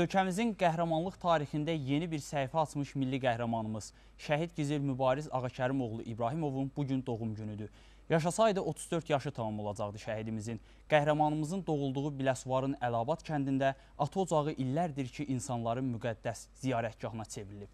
Ölkəmizin qəhrəmanlıq tarixində yeni bir səhifə açmış milli qəhrəmanımız Şəhid Gizir Mübariz Ağakərimoğlu İbrahimovun bugün doğum günüdür. Yaşasaydı 34 yaşı tamam olacaqdı şəhidimizin. Qəhrəmanımızın doğulduğu Biləsuvarın Əlabat kəndində ata ocağı illərdir ki, insanların müqəddəs ziyarətgahına çevrilib.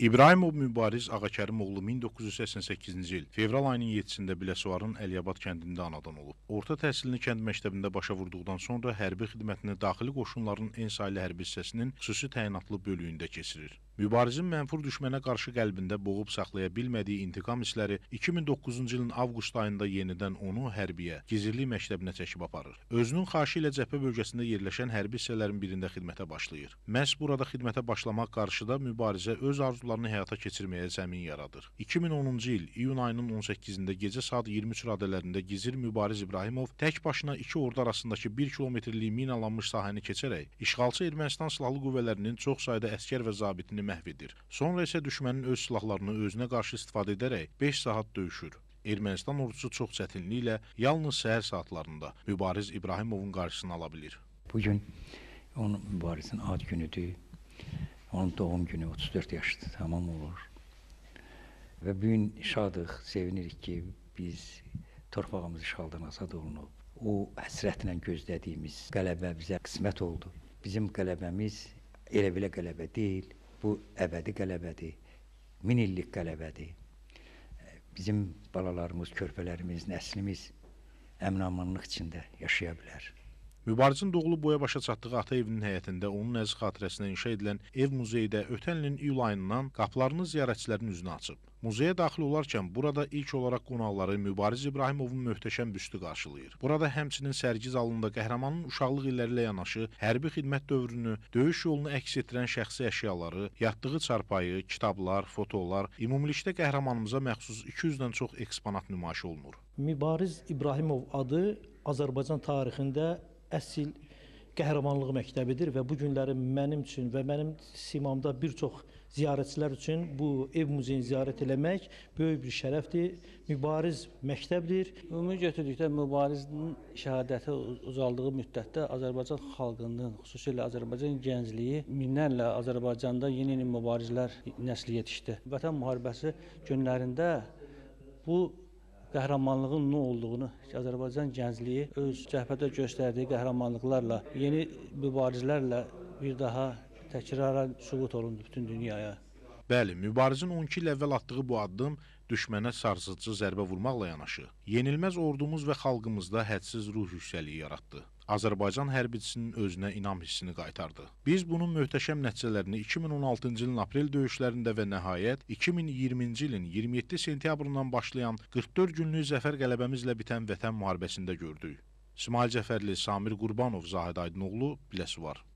İbrahimov Mübariz Ağakərimoğlu 1988-ci il fevral ayının 7-də Biləsuarın Əliyabad kəndində anadan olub. Orta təhsilini kənd məktəbində başa vurduqdan sonra hərbi xidmətini daxili qoşunların Ensaylı hərbi hissəsinin xüsusi təyinatlı bölüyündə keçirir. Mübarizin mənfur düşmənə qarşı qəlbində boğub saxlaya bilmədiyi intiqam hissləri 2009-cu ilin avqust ayında yenidən onu hərbiyə, gizirlik məktəbinə çəkib aparır. Özünün xahişi ilə cəbhə bölgəsində yerləşən hərbi hissələrin birində xidmətə başlayır. Məhz burada xidmətə başlamaq qarşıda mübarizə öz arzularını həyata keçirməyə zəmin yaradır. 2010-cu il iyun ayının 18-də gecə saat 23 radələrində gizir Mübariz İbrahimov tək başına iki ordu arasındakı 1 kilometrlik minalanmış sahəni keçərək işğalçı Ermənistan silahlı qüvvələrinin çox sayda əskər və zabitini məhv edir. Sonra isə düşmənin öz silahlarını özünə qarşı istifadə edərək 5 saat döyüşür. Ermənistan ordusu çox çətinliklə yalnız səhər saatlarında Mübariz İbrahimovun qarşısını ala bilir. Bu gün onun Mübarizin ad günüdür. Onun doğum günü 34 yaşlı tamam olur. Və bu gün şadıq, sevinirik ki, biz torpağımız işğaldan azad olunub. O həsrətlə gözlədiyimiz qələbə bizə qismət oldu. Bizim qələbəmiz elə belə qələbə deyil. Bu əbədi qələbədir, min illik qələbədir. Bizim balalarımız, körpələrimiz, nəslimiz əmin-amanlıq içində yaşaya bilər. Mübarizin doğulub boya başa çatdığı ata evinin həyətində onun əziz xatirəsinə inşa edilən ev muzeydə ötən ilin iyul ayından qapılarını ziyarətçilərin üzünə açıb. Muzeyə daxil olarkən burada ilk olaraq qonaqları Mübariz İbrahimovun möhtəşəm büstü qarşılayır. Burada həmçinin sərgi zalında qəhrəmanın uşaqlıq illəri ilə yanaşı hərbi xidmət dövrünü, döyüş yolunu əks etdirən şəxsi əşyaları, yatdığı çarpayı, kitablar, fotolar, ümumilikdə qəhrəmanımıza məxsus 200-dən çox eksponat nümayiş olunur. Mübariz İbrahimov adı Azərbaycan tarixində əsil qəhrəmanlığı məktəbidir və bu günləri mənim üçün və mənim simamda bir çox ziyarətçilər üçün bu ev muzeyini ziyarət eləmək böyük bir şərəfdir. Mübariz məktəbdir. Ümumi götürdükdə mübarizin şəhadəti ucaldığı müddətdə Azərbaycan xalqının, xüsusilə Azərbaycan gəncliyi minlərlə Azərbaycanda yeni-yeni mübarizlər nəsli yetişdi. Vətən müharibəsi günlərində bu qəhrəmanlığın nə olduğunu Azərbaycan gəncliyi öz cəbhədə göstərdiyi qəhrəmanlıqlarla, yeni mübarizələrlə bir daha təkrarən sübut olundu bütün dünyaya. Bəli, mübarizin 12 il əvvəl atdığı bu addım düşmənə sarsıcı zərbə vurmaqla yanaşı, yenilməz ordumuz və xalqımızda hədsiz ruh yüksəliyi yaratdı. Azərbaycan hərbiçisinin özünə inam hissini qaytardı. Biz bunun möhtəşəm nəticələrini 2016-cı ilin aprel döyüşlərində və nəhayət 2020-ci ilin 27 sentyabrından başlayan 44 günlük zəfər qələbəmizlə bitən vətən müharibəsində gördük. İsmail Cəfərli, Samir Qurbanov, Zahid Aydınoğlu, Biləsi var.